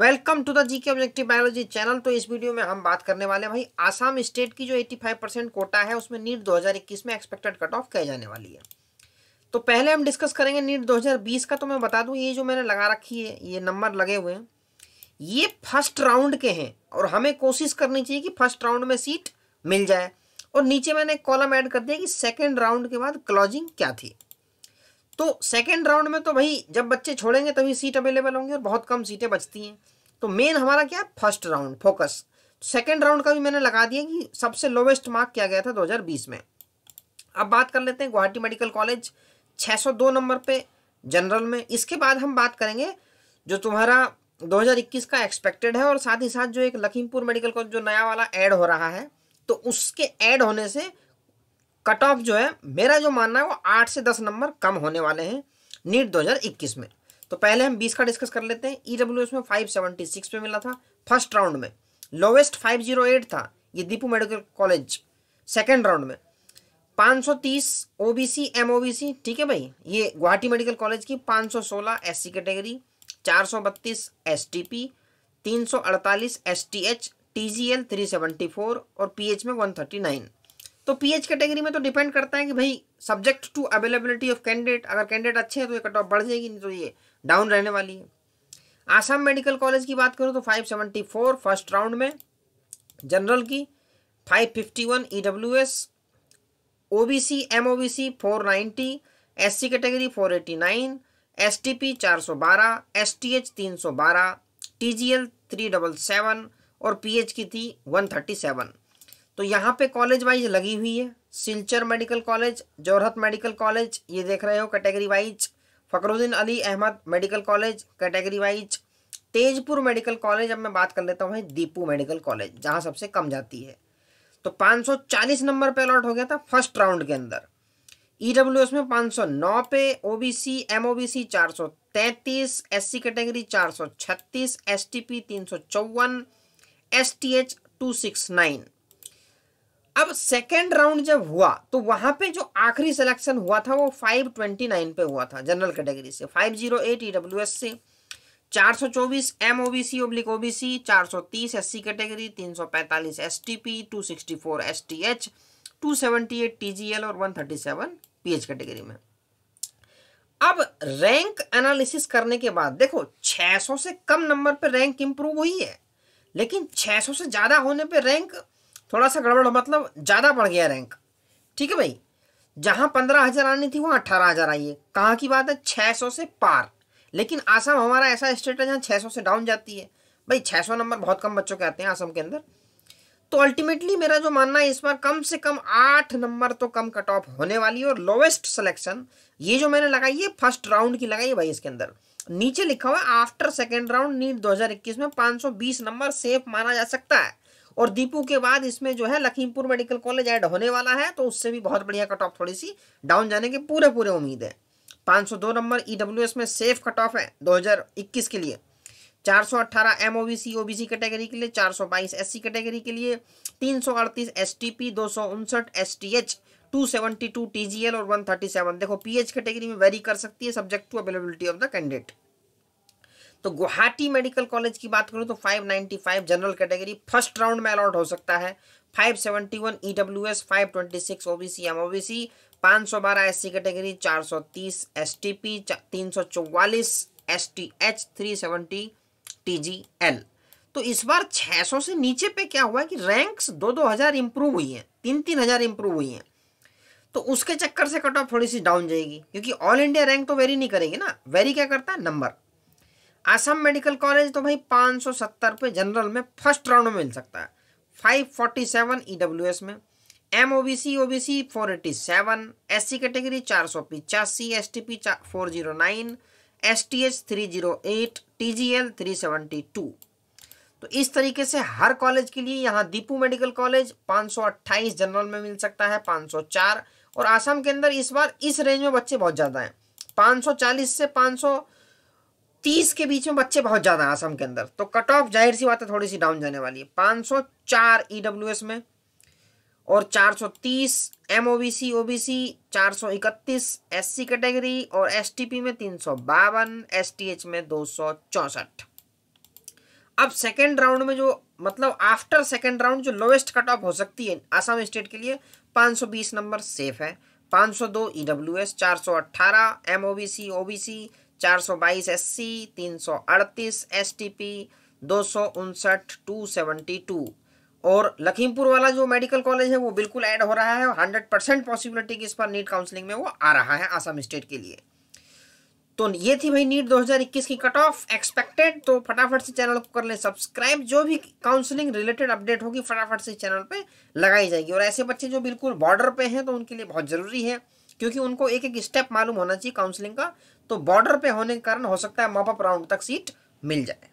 welcome to the GK objective biology channel तो इस video में हम बात करने वाले हैं भाई आसाम स्टेट की जो 85 परसेंट कोटा है उसमें नीट 2021 में एक्सपेक्टेड कट ऑफ कह जाने वाली है तो पहले हम डिस्कस करेंगे नीट 2020 का तो मैं बता दूं ये जो मैंने लगा रखी है ये नंबर लगे हुए हैं ये फर्स्ट राउंड के हैं और हमें कोशिश करनी चाहिए कि फर्स्ट राउंड में सीट मिल जाए और नीचे मैंने कॉलम ऐड कर दिया कि सेकेंड राउंड के बाद क्लॉजिंग क्या थी तो सेकेंड राउंड में तो भाई जब बच्चे छोड़ेंगे तभी सीट अवेलेबल होंगी और बहुत कम सीटें बचती हैं तो मेन हमारा क्या है first round focus second round का भी मैंने लगा दिया कि सबसे लोवेस्ट मार्क किया गया था 2020 में अब बात कर लेते हैं गुवाहाटी मेडिकल कॉलेज 602 नंबर पे जनरल में इसके बाद हम बात करेंगे जो तुम्हारा 2021 का एक्सपेक्टेड है और साथ ही साथ जो एक लखीमपुर मेडिकल कॉलेज जो नया वाला ऐड हो रहा है तो उसके ऐड होने से कट ऑफ जो है मेरा जो मानना है वो आठ से दस नंबर कम होने वाले हैं नीट 2021 में तो पहले हम बीस का डिस्कस कर लेते हैं ई डब्ल्यू एस में फाइव सेवेंटी सिक्स पे मिला था फर्स्ट राउंड में लोवेस्ट फाइव जीरो एट था ये Diphu medical college second round में पाँच सौ तीस O B C M O B C ठीक है भाई ये गुवाहाटी मेडिकल कॉलेज की पाँच सौ सोलह एस सी कैटेगरी चार सौ बत्तीस एस टी पी तीन सौ अड़तालीस S T H T G L three seventy four और पी एच में वन थर्टी नाइन तो पीएच कैटेगरी में तो डिपेंड करता है कि भाई subject to availability of candidate अगर कैंडिडेट अच्छे हैं तो ये कट ऑफ बढ़ जाएगी नहीं तो ये डाउन रहने वाली है आसाम मेडिकल कॉलेज की बात करूँ तो five seventy four first round में जनरल की five fifty one E W S O O B C M B C four ninety S C category four eighty nine S S T T P चार सौ सौ बारह H तीन बारह T G L three double seven और P H की थी one thirty seven तो यहाँ पे कॉलेज वाइज लगी हुई है Silchar medical college Jorhat medical college ये देख रहे हो category wise Fakhruddin Ali Ahmed medical college category wise Tezpur medical college अब मैं बात कर लेता हूँ दीपू मेडिकल कॉलेज जहाँ सबसे कम जाती है तो 540 नंबर पे अलॉट हो गया था फर्स्ट राउंड के अंदर ई e एस में 509 पे O B C M O B C चार सौ एस सी कैटेगरी चार सौ छत्तीस एस टी पी तीन सौ चौवन S T H two six nine अब सेकेंड राउंड जब हुआ तो वहां पे जो आखिरी सिलेक्शन हुआ था वो 529 पे हुआ था जनरल कैटेगरी से 508 जीरो e से 424 एमओबीसी ओब्लिक सी चार सौ कैटेगरी 345 एसटीपी 264 एसटीएच 278 टीजीएल और 137 पीएच कैटेगरी में अब रैंक एनालिसिस करने के बाद देखो 600 से कम नंबर पे रैंक इंप्रूव हुई है लेकिन 600 से ज़्यादा होने पे रैंक थोड़ा सा गड़बड़ मतलब ज़्यादा बढ़ गया रैंक ठीक है भाई जहाँ पंद्रह हज़ार आनी थी वहाँ अट्ठारह हज़ार आई है कहाँ की बात है छः सौ से पार लेकिन आसम हमारा ऐसा स्टेट है जहाँ छः सौ से डाउन जाती है भाई छः सौ नंबर बहुत कम बच्चों के आते हैं आसम के अंदर तो अल्टीमेटली मेरा जो मानना है इस बार कम से कम आठ नंबर तो कम कट ऑफ होने वाली है और लोवेस्ट सिलेक्शन ये जो मैंने लगाई है फर्स्ट राउंड की लगाई है भाई इसके अंदर नीचे लिखा हुआ आफ्टर सेकेंड राउंड नीट दो में पाँच नंबर सेफ माना जा सकता है और दीपू के बाद इसमें जो है लखीमपुर मेडिकल कॉलेज ऐड होने वाला है तो उससे भी बहुत बढ़िया कट ऑफ थोड़ी सी डाउन जाने की पूरे पूरे उम्मीद e है 502 नंबर एस में सेफ कट ऑफ है 2021 के लिए 418 एमओबीसी ओबीसी कैटेगरी के लिए 422 एससी कैटेगरी के लिए 338 एसटीपी टू एसटीएच 272 टीजीएल और 137 देखो पीएच कैटेगरी में वेरी कर सकती है subject to availability of the candidate तो गुवाहाटी मेडिकल कॉलेज की बात करूँ तो 595 जनरल कैटेगरी फर्स्ट राउंड में अलॉट हो सकता है 571 EWS 526 OBC M OBC 512 SC category 430 STP 344 STH 370 TGL तो इस बार 600 से नीचे पे क्या हुआ कि रैंक्स दो दो हज़ार इम्प्रूव हुई हैं तीन तीन हज़ार इम्प्रूव हुई हैं तो उसके चक्कर से कट ऑफ थोड़ी सी डाउन जाएगी क्योंकि ऑल इंडिया रैंक तो वेरी नहीं करेगी ना वेरी क्या करता है नंबर असम मेडिकल कॉलेज तो भाई सत्तर पे जनरल में फर्स्ट राउंड में मिल सकता है 547 एस e में M O B C O B C four eighty seven S C category चार सौ पिचासी S T P four zero nine S T H three zero eight T G L three seventy two तो इस तरीके से हर college के लिए यहाँ दीपू मेडिकल कॉलेज 528 जनरल में मिल सकता है 504 और आसाम के अंदर इस बार इस रेंज में बच्चे बहुत ज़्यादा हैं 540 से सौ तीस के बीच में बच्चे बहुत ज़्यादा हैं आसाम के अंदर तो कट ऑफ जाहिर सी बात है थोड़ी सी डाउन जाने वाली है पाँच सौ चार ई डब्ल्यू एस में और चार सौ तीस M O B C O B C चार सौ इकतीस एस सी कैटेगरी और एस टी पी में तीन सौ बावन एस टी एच में दो सौ चौंसठ अब सेकेंड राउंड में जो मतलब आफ्टर सेकेंड राउंड जो लोवेस्ट कट ऑफ हो सकती है आसाम स्टेट के लिए पाँच सौ बीस नंबर सेफ है पाँच सौ दो ई डब्ल्यू एस चार सौ अट्ठारह M O B C O B C चार सौ बाईस एस सी तीन अड़तीस एस टी पी दो सौ उनसठ टू सेवेंटी टू और लखीमपुर वाला जो मेडिकल कॉलेज है वो बिल्कुल ऐड हो रहा है और हंड्रेड परसेंट पॉसिबिलिटी की इस पर नीट काउंसलिंग में वो आ रहा है आसाम स्टेट के लिए तो ये थी भाई नीट 2021 की कट ऑफ एक्सपेक्टेड तो फटाफट से चैनल को कर ले सब्सक्राइब जो भी काउंसलिंग रिलेटेड अपडेट होगी फटाफट से चैनल पे लगाई जाएगी और ऐसे बच्चे जो बिल्कुल बॉर्डर पे हैं तो उनके लिए बहुत ज़रूरी है क्योंकि उनको एक एक स्टेप मालूम होना चाहिए काउंसलिंग का तो बॉर्डर पे होने के कारण हो सकता है मॉपअप राउंड तक सीट मिल जाए